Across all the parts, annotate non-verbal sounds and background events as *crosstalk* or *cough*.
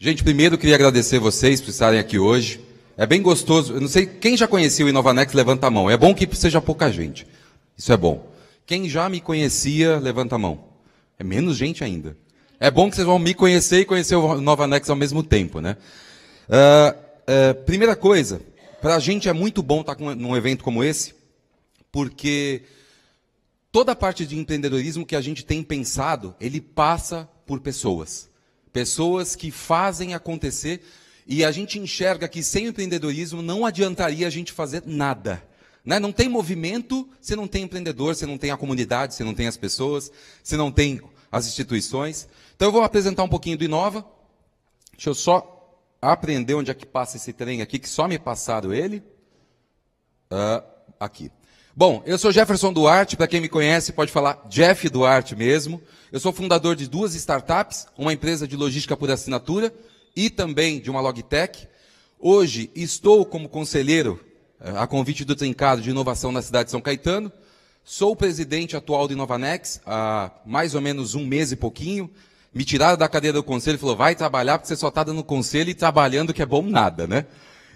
Gente, primeiro queria agradecer vocês por estarem aqui hoje. É bem gostoso. Eu não sei quem já conhecia o Inovanex, levanta a mão. É bom que seja pouca gente. Isso é bom. Quem já me conhecia, levanta a mão. É menos gente ainda. É bom que vocês vão me conhecer e conhecer o Inovanex ao mesmo tempo, né? Uh, uh, primeira coisa, para a gente é muito bom estar tá num evento como esse, porque toda a parte de empreendedorismo que a gente tem pensado, ele passa por pessoas pessoas que fazem acontecer e a gente enxerga que sem o empreendedorismo não adiantaria a gente fazer nada. Né? Não tem movimento se não tem empreendedor, se não tem a comunidade, se não tem as pessoas, se não tem as instituições. Então eu vou apresentar um pouquinho do Inova. Deixa eu só aprender onde é que passa esse trem aqui, que só me passaram ele. Uh, aqui. Bom, eu sou Jefferson Duarte, para quem me conhece pode falar Jeff Duarte mesmo. Eu sou fundador de duas startups, uma empresa de logística por assinatura e também de uma logtech. Hoje estou como conselheiro, eh, a convite do Trincado de Inovação na cidade de São Caetano. Sou o presidente atual do Inovanex há mais ou menos um mês e pouquinho. Me tiraram da cadeira do conselho e falou, vai trabalhar porque você só está dando conselho e trabalhando que é bom nada, né?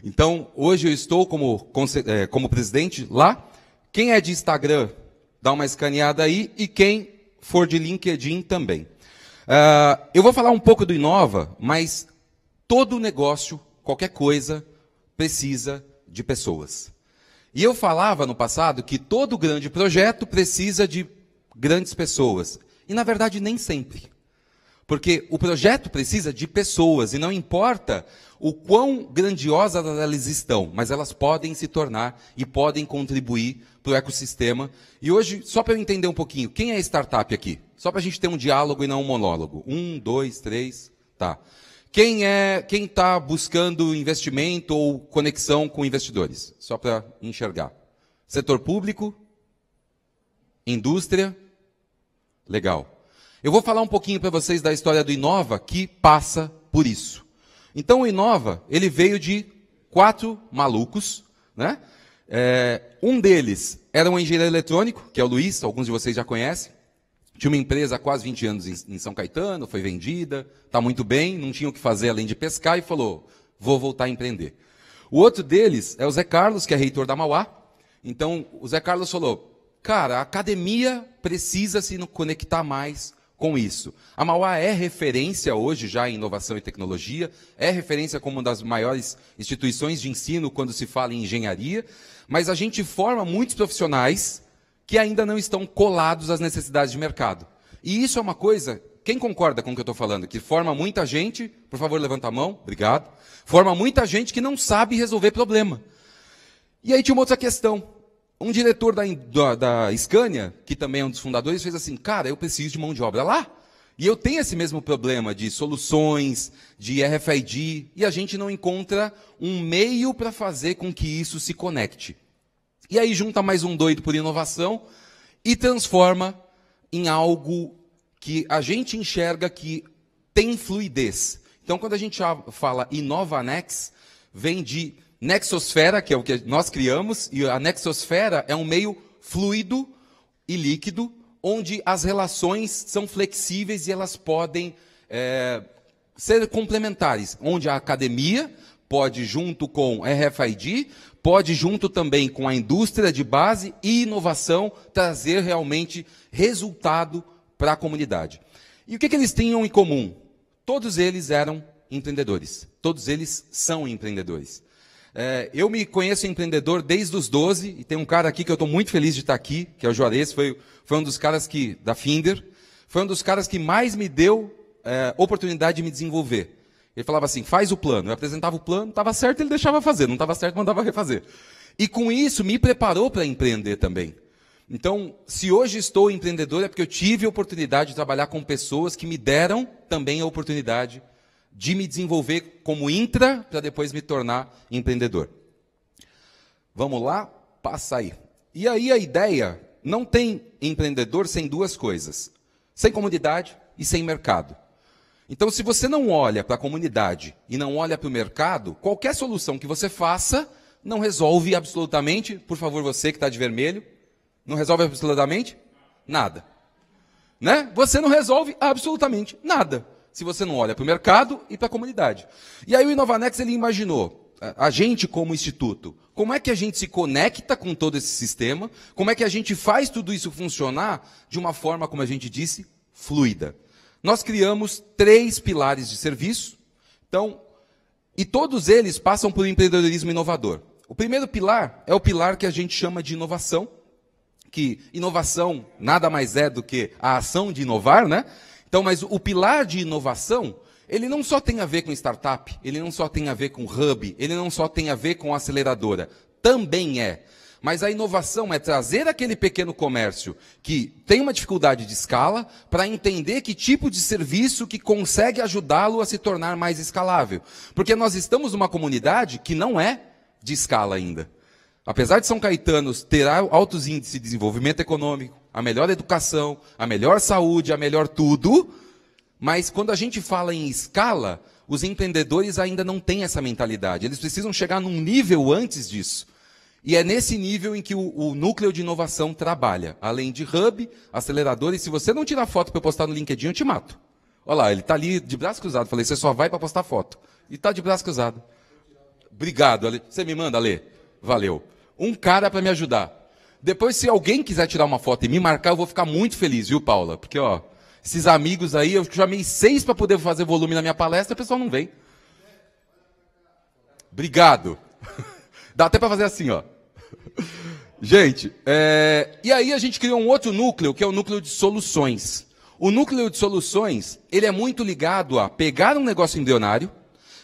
Então, hoje eu estou como, eh, como presidente lá quem é de Instagram, dá uma escaneada aí. E quem for de LinkedIn também. Uh, eu vou falar um pouco do Inova, mas todo negócio, qualquer coisa, precisa de pessoas. E eu falava no passado que todo grande projeto precisa de grandes pessoas. E na verdade, nem sempre. Porque o projeto precisa de pessoas e não importa o quão grandiosas elas estão, mas elas podem se tornar e podem contribuir para o ecossistema. E hoje, só para eu entender um pouquinho, quem é startup aqui? Só para a gente ter um diálogo e não um monólogo. Um, dois, três, tá. Quem é, quem está buscando investimento ou conexão com investidores? Só para enxergar. Setor público, indústria, legal. Eu vou falar um pouquinho para vocês da história do Inova que passa por isso. Então o Inova, ele veio de quatro malucos, né? É, um deles era um engenheiro eletrônico, que é o Luiz, alguns de vocês já conhecem. Tinha uma empresa há quase 20 anos em, em São Caetano, foi vendida, está muito bem, não tinha o que fazer além de pescar e falou, vou voltar a empreender. O outro deles é o Zé Carlos, que é reitor da Mauá. Então, o Zé Carlos falou, cara, a academia precisa se conectar mais com isso. A Mauá é referência hoje já em inovação e tecnologia, é referência como uma das maiores instituições de ensino quando se fala em engenharia, mas a gente forma muitos profissionais que ainda não estão colados às necessidades de mercado. E isso é uma coisa quem concorda com o que eu estou falando? Que forma muita gente, por favor, levanta a mão, obrigado. Forma muita gente que não sabe resolver problema. E aí tinha uma outra questão. Um diretor da, da, da Scania, que também é um dos fundadores, fez assim: cara, eu preciso de mão de obra lá. E eu tenho esse mesmo problema de soluções, de RFID, e a gente não encontra um meio para fazer com que isso se conecte. E aí junta mais um doido por inovação e transforma em algo que a gente enxerga que tem fluidez. Então, quando a gente fala InovaNex, vem de Nexosfera, que é o que nós criamos, e a nexosfera é um meio fluido e líquido, onde as relações são flexíveis e elas podem é, ser complementares, onde a academia pode, junto com RFID, pode, junto também com a indústria de base e inovação, trazer realmente resultado para a comunidade. E o que, que eles tinham em comum? Todos eles eram empreendedores, todos eles são empreendedores. É, eu me conheço empreendedor desde os 12 e tem um cara aqui que eu estou muito feliz de estar tá aqui, que é o Juarez, foi, foi um dos caras que, da Finder, foi um dos caras que mais me deu é, oportunidade de me desenvolver. Ele falava assim, faz o plano. Eu apresentava o plano, estava certo, ele deixava fazer, não estava certo, mandava refazer. E com isso me preparou para empreender também. Então, se hoje estou empreendedor é porque eu tive a oportunidade de trabalhar com pessoas que me deram também a oportunidade de me desenvolver como intra para depois me tornar empreendedor. Vamos lá, passa aí. E aí a ideia não tem empreendedor sem duas coisas: sem comunidade e sem mercado. Então, se você não olha para a comunidade e não olha para o mercado, qualquer solução que você faça não resolve absolutamente, por favor, você que está de vermelho, não resolve absolutamente nada. Né? Você não resolve absolutamente nada se você não olha para o mercado e para a comunidade. E aí o Inovanex ele imaginou a gente como instituto, como é que a gente se conecta com todo esse sistema? Como é que a gente faz tudo isso funcionar de uma forma, como a gente disse, fluida? Nós criamos três pilares de serviço. Então, e todos eles passam por empreendedorismo inovador. O primeiro pilar é o pilar que a gente chama de inovação, que inovação nada mais é do que a ação de inovar, né? Então, mas o pilar de inovação, ele não só tem a ver com startup, ele não só tem a ver com hub, ele não só tem a ver com aceleradora. Também é. Mas a inovação é trazer aquele pequeno comércio que tem uma dificuldade de escala para entender que tipo de serviço que consegue ajudá-lo a se tornar mais escalável. Porque nós estamos numa comunidade que não é de escala ainda. Apesar de São Caetano ter altos índices de desenvolvimento econômico, a melhor educação, a melhor saúde, a melhor tudo, mas quando a gente fala em escala, os empreendedores ainda não têm essa mentalidade. Eles precisam chegar num nível antes disso. E é nesse nível em que o, o núcleo de inovação trabalha. Além de hub, acelerador, e se você não tirar foto para eu postar no LinkedIn, eu te mato. Olha lá, ele está ali de braço cruzado. Falei, você só vai para postar foto. E está de braço cruzado. Obrigado, Ale. Você me manda, Ale valeu. Um cara para me ajudar. Depois, se alguém quiser tirar uma foto e me marcar, eu vou ficar muito feliz, viu, Paula? Porque, ó, esses amigos aí, eu chamei seis para poder fazer volume na minha palestra, o pessoal não vem. Obrigado. *laughs* Dá até para fazer assim, ó. Gente, é... e aí a gente criou um outro núcleo, que é o núcleo de soluções. O núcleo de soluções, ele é muito ligado a pegar um negócio embrionário,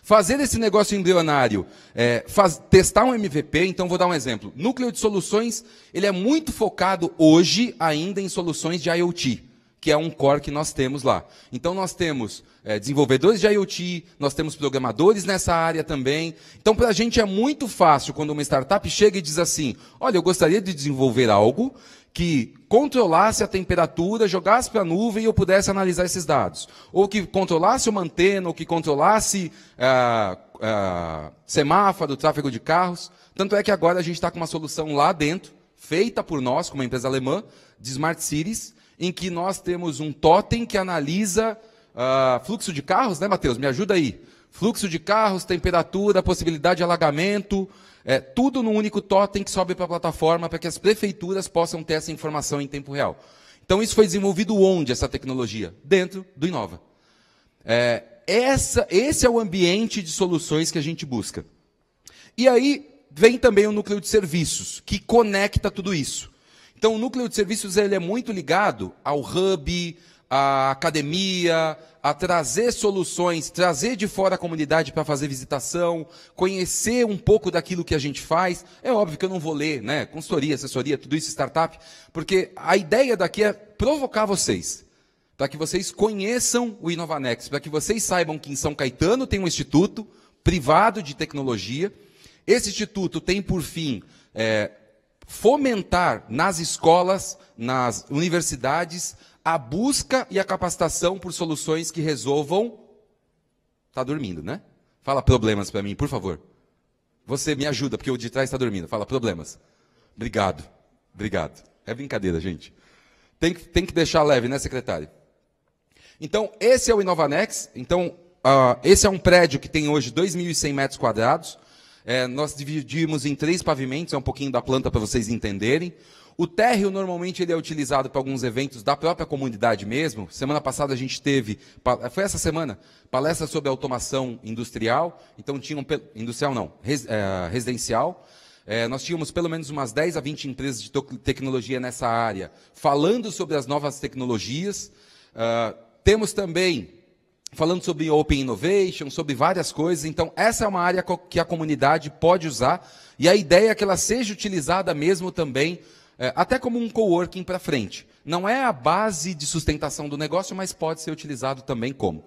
Fazer esse negócio embrionário, é, faz, testar um MVP, então vou dar um exemplo. Núcleo de soluções, ele é muito focado hoje ainda em soluções de IoT que é um core que nós temos lá. Então nós temos é, desenvolvedores de IoT, nós temos programadores nessa área também. Então para a gente é muito fácil quando uma startup chega e diz assim: olha, eu gostaria de desenvolver algo que controlasse a temperatura, jogasse para a nuvem e eu pudesse analisar esses dados. Ou que controlasse uma antena, ou que controlasse ah, ah, semáforo, tráfego de carros. Tanto é que agora a gente está com uma solução lá dentro, feita por nós, como uma empresa alemã, de Smart Cities, em que nós temos um totem que analisa ah, fluxo de carros, né, Matheus? Me ajuda aí. Fluxo de carros, temperatura, possibilidade de alagamento, é, tudo no único totem que sobe para a plataforma para que as prefeituras possam ter essa informação em tempo real. Então, isso foi desenvolvido onde, essa tecnologia? Dentro do Inova. É, essa, esse é o ambiente de soluções que a gente busca. E aí vem também o núcleo de serviços, que conecta tudo isso. Então, o núcleo de serviços ele é muito ligado ao hub, a academia, a trazer soluções, trazer de fora a comunidade para fazer visitação, conhecer um pouco daquilo que a gente faz. É óbvio que eu não vou ler, né? Consultoria, assessoria, tudo isso, startup, porque a ideia daqui é provocar vocês, para que vocês conheçam o Inovanex, para que vocês saibam que em São Caetano tem um instituto privado de tecnologia. Esse instituto tem por fim é, fomentar nas escolas, nas universidades, a busca e a capacitação por soluções que resolvam. Está dormindo, né? Fala problemas para mim, por favor. Você me ajuda, porque o de trás está dormindo. Fala problemas. Obrigado, obrigado. É brincadeira, gente. Tem que, tem que deixar leve, né, secretário? Então, esse é o Inovanex. Então, uh, esse é um prédio que tem hoje 2.100 metros quadrados. É, nós dividimos em três pavimentos, é um pouquinho da planta para vocês entenderem. O térreo normalmente ele é utilizado para alguns eventos da própria comunidade mesmo. Semana passada a gente teve, foi essa semana, palestra sobre automação industrial. Então tinham, industrial não, res, é, residencial. É, nós tínhamos pelo menos umas 10 a 20 empresas de tecnologia nessa área, falando sobre as novas tecnologias. Uh, temos também falando sobre Open Innovation, sobre várias coisas. Então, essa é uma área que a comunidade pode usar e a ideia é que ela seja utilizada mesmo também, é, até como um coworking para frente. Não é a base de sustentação do negócio, mas pode ser utilizado também como.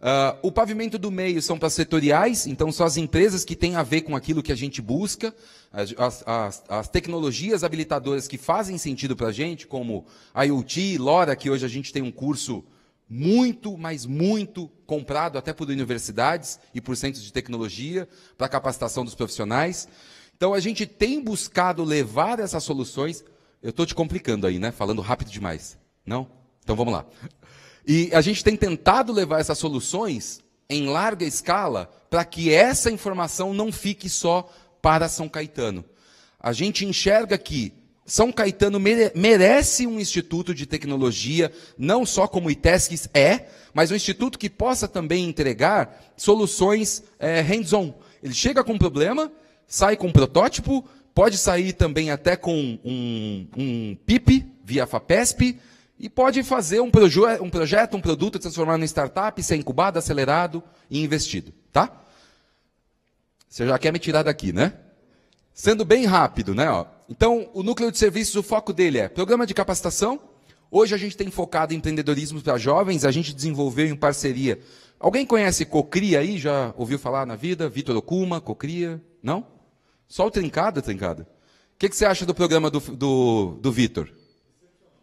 Uh, o pavimento do meio são para setoriais, então são as empresas que têm a ver com aquilo que a gente busca, as, as, as tecnologias habilitadoras que fazem sentido para a gente, como IoT, LoRa, que hoje a gente tem um curso muito, mas muito comprado até por universidades e por centros de tecnologia para capacitação dos profissionais. Então a gente tem buscado levar essas soluções. Eu estou te complicando aí, né? Falando rápido demais. Não? Então vamos lá. E a gente tem tentado levar essas soluções em larga escala para que essa informação não fique só para São Caetano. A gente enxerga que são Caetano merece um instituto de tecnologia, não só como o ITESCS é, mas um instituto que possa também entregar soluções é, hands-on. Ele chega com um problema, sai com um protótipo, pode sair também até com um, um PIP via FAPESP, e pode fazer um, proje um projeto, um produto, transformar em startup, ser incubado, acelerado e investido. Tá? Você já quer me tirar daqui, né? Sendo bem rápido, né? Ó. Então, o núcleo de serviços, o foco dele é programa de capacitação. Hoje a gente tem focado em empreendedorismo para jovens, a gente desenvolveu em parceria. Alguém conhece Cocria aí? Já ouviu falar na vida? Vitor Okuma, Cocria? Não? Só o Trincada, Trincada? O que, que você acha do programa do, do, do Vitor?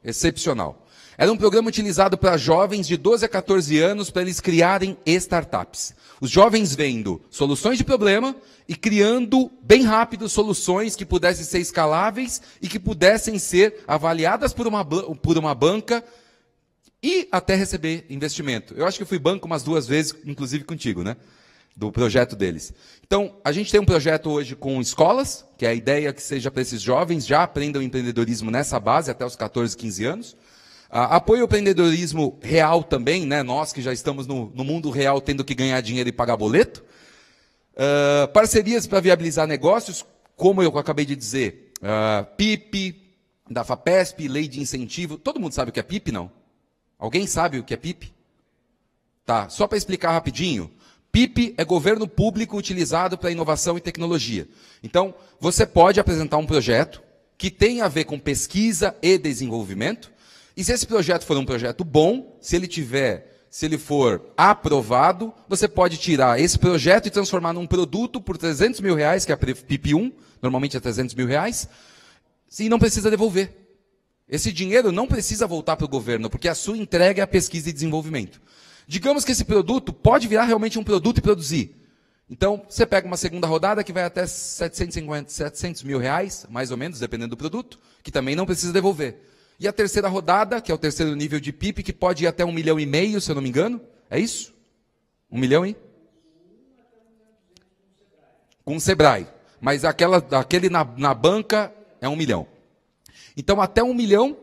Excepcional. Era um programa utilizado para jovens de 12 a 14 anos para eles criarem startups. Os jovens vendo soluções de problema e criando bem rápido soluções que pudessem ser escaláveis e que pudessem ser avaliadas por uma, por uma banca e até receber investimento. Eu acho que fui banco umas duas vezes, inclusive contigo, né? do projeto deles. Então, a gente tem um projeto hoje com escolas, que é a ideia que seja para esses jovens já aprendam empreendedorismo nessa base até os 14, 15 anos. Ah, apoio ao empreendedorismo real também, né? Nós que já estamos no, no mundo real tendo que ganhar dinheiro e pagar boleto. Ah, parcerias para viabilizar negócios, como eu acabei de dizer, PIP, ah, da FAPESP, lei de incentivo. Todo mundo sabe o que é PIP, não? Alguém sabe o que é PIP? Tá, só para explicar rapidinho. PIP é governo público utilizado para inovação e tecnologia. Então, você pode apresentar um projeto que tem a ver com pesquisa e desenvolvimento, e se esse projeto for um projeto bom, se ele tiver, se ele for aprovado, você pode tirar esse projeto e transformar num produto por 300 mil reais, que é a PIP1, normalmente é 300 mil reais, e não precisa devolver. Esse dinheiro não precisa voltar para o governo, porque a sua entrega é a pesquisa e desenvolvimento. Digamos que esse produto pode virar realmente um produto e produzir. Então, você pega uma segunda rodada que vai até 750, 700 mil reais, mais ou menos, dependendo do produto, que também não precisa devolver. E a terceira rodada, que é o terceiro nível de PIB, que pode ir até um milhão e meio, se eu não me engano. É isso? Um milhão e? Com o Sebrae. Mas aquela, aquele na, na banca é um milhão. Então, até um milhão,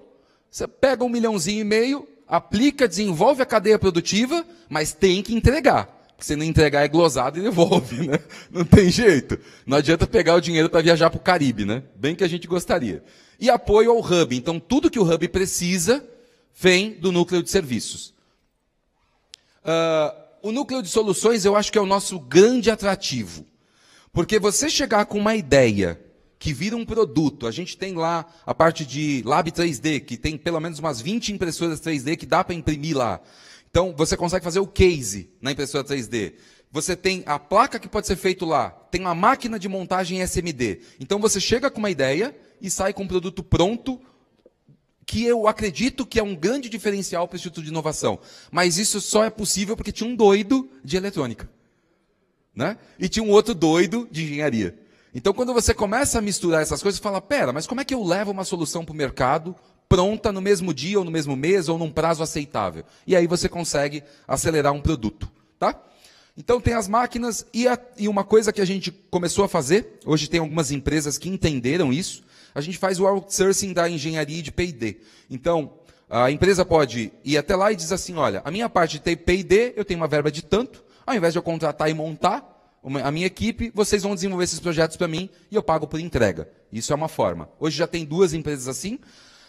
você pega um milhãozinho e meio, aplica, desenvolve a cadeia produtiva, mas tem que entregar. Porque se não entregar é glosado e devolve, né? *laughs* Não tem jeito. Não adianta pegar o dinheiro para viajar para o Caribe, né? Bem que a gente gostaria. E apoio ao hub. Então, tudo que o hub precisa vem do núcleo de serviços. Uh, o núcleo de soluções eu acho que é o nosso grande atrativo. Porque você chegar com uma ideia que vira um produto. A gente tem lá a parte de Lab 3D, que tem pelo menos umas 20 impressoras 3D que dá para imprimir lá. Então, você consegue fazer o case na impressora 3D. Você tem a placa que pode ser feito lá, tem uma máquina de montagem SMD. Então, você chega com uma ideia e sai com um produto pronto, que eu acredito que é um grande diferencial para o Instituto de Inovação. Mas isso só é possível porque tinha um doido de eletrônica. Né? E tinha um outro doido de engenharia. Então, quando você começa a misturar essas coisas, você fala: pera, mas como é que eu levo uma solução para o mercado pronta no mesmo dia, ou no mesmo mês, ou num prazo aceitável? E aí você consegue acelerar um produto, tá? Então, tem as máquinas e, a, e uma coisa que a gente começou a fazer, hoje tem algumas empresas que entenderam isso, a gente faz o outsourcing da engenharia de P&D. Então, a empresa pode ir até lá e diz assim, olha, a minha parte de P&D, eu tenho uma verba de tanto, ao invés de eu contratar e montar, a minha equipe, vocês vão desenvolver esses projetos para mim e eu pago por entrega. Isso é uma forma. Hoje já tem duas empresas assim.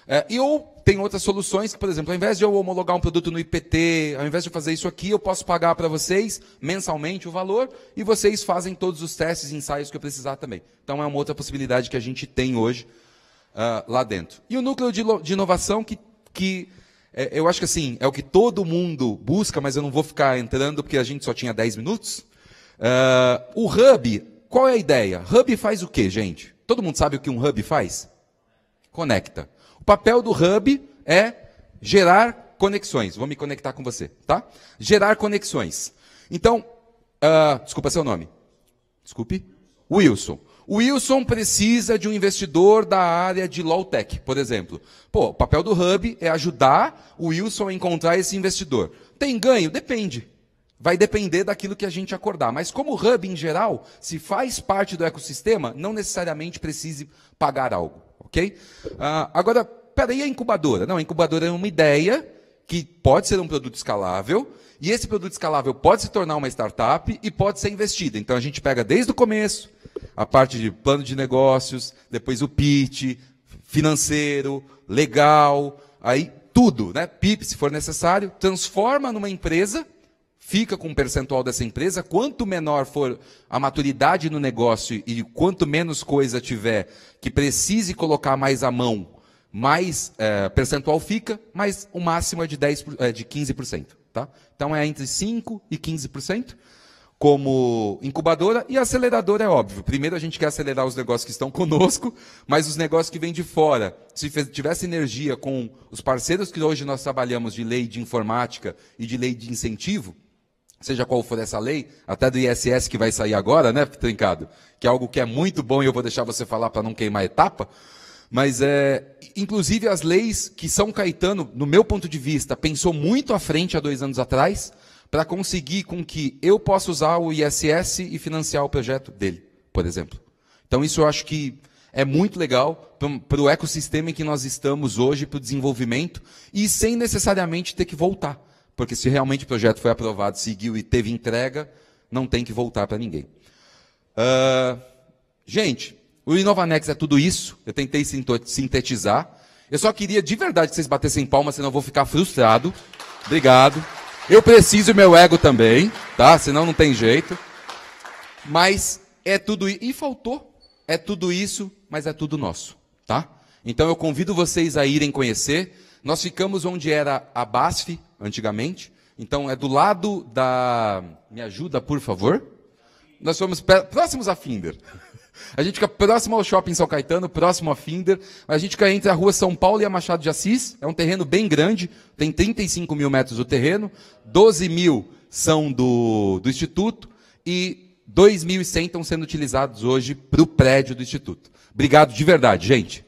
É, e ou tem outras soluções que, por exemplo, ao invés de eu homologar um produto no IPT, ao invés de eu fazer isso aqui, eu posso pagar para vocês mensalmente o valor e vocês fazem todos os testes e ensaios que eu precisar também. Então é uma outra possibilidade que a gente tem hoje uh, lá dentro. E o núcleo de, de inovação que, que é, eu acho que assim, é o que todo mundo busca, mas eu não vou ficar entrando porque a gente só tinha 10 minutos. Uh, o Hub, qual é a ideia? Hub faz o quê, gente? Todo mundo sabe o que um Hub faz? Conecta. O papel do Hub é gerar conexões. Vou me conectar com você, tá? Gerar conexões. Então, uh, desculpa seu nome. Desculpe. Wilson. O Wilson precisa de um investidor da área de low tech, por exemplo. Pô, o papel do Hub é ajudar o Wilson a encontrar esse investidor. Tem ganho? Depende. Vai depender daquilo que a gente acordar. Mas como o hub em geral, se faz parte do ecossistema, não necessariamente precise pagar algo, ok? Uh, agora, peraí a incubadora. Não, a incubadora é uma ideia que pode ser um produto escalável, e esse produto escalável pode se tornar uma startup e pode ser investida. Então a gente pega desde o começo a parte de plano de negócios, depois o pitch, financeiro, legal, aí tudo, né? PIP se for necessário, transforma numa empresa fica com o percentual dessa empresa, quanto menor for a maturidade no negócio e quanto menos coisa tiver que precise colocar mais a mão, mais é, percentual fica, mas o máximo é de, 10, é eh, de 15%. Tá? Então é entre 5% e 15% como incubadora e aceleradora é óbvio. Primeiro a gente quer acelerar os negócios que estão *laughs* conosco, mas os negócios que vêm de fora. Se tivesse energia com os parceiros que hoje nós trabalhamos de lei de informática e de lei de incentivo, seja qual for essa lei, até do ISS que vai sair agora, né, Trincado? Que é algo que é muito bom e eu vou deixar você falar para não queimar a etapa. Mas é, inclusive as leis que São Caetano, no meu ponto de vista, pensou muito à frente há dois anos atrás para conseguir com que eu possa usar o ISS e financiar o projeto dele, por exemplo. Então isso eu acho que é muito legal para o ecossistema em que nós estamos hoje, para o desenvolvimento, e sem necessariamente ter que voltar. Porque se realmente o projeto foi aprovado, seguiu e teve entrega, não tem que voltar para ninguém. Uh, gente, o Inovanex é tudo isso. Eu tentei sintetizar. Eu só queria de verdade que vocês batessem palmas, senão eu vou ficar frustrado. Obrigado. Eu preciso meu ego também, tá? Senão não tem jeito. Mas é tudo e faltou. É tudo isso, mas é tudo nosso, tá? Então eu convido vocês a irem conhecer. Nós ficamos onde era a BASF, antigamente. Então, é do lado da. Me ajuda, por favor. Nós fomos próximos a Finder. *laughs* A gente fica próximo ao shopping São Caetano, próximo a Finder. A gente fica entre a rua São Paulo e a Machado de Assis. É um terreno bem grande, tem 35 mil metros do terreno, 12 mil são do, do Instituto e 2.100 estão sendo utilizados hoje para o prédio do Instituto. Obrigado de verdade, gente.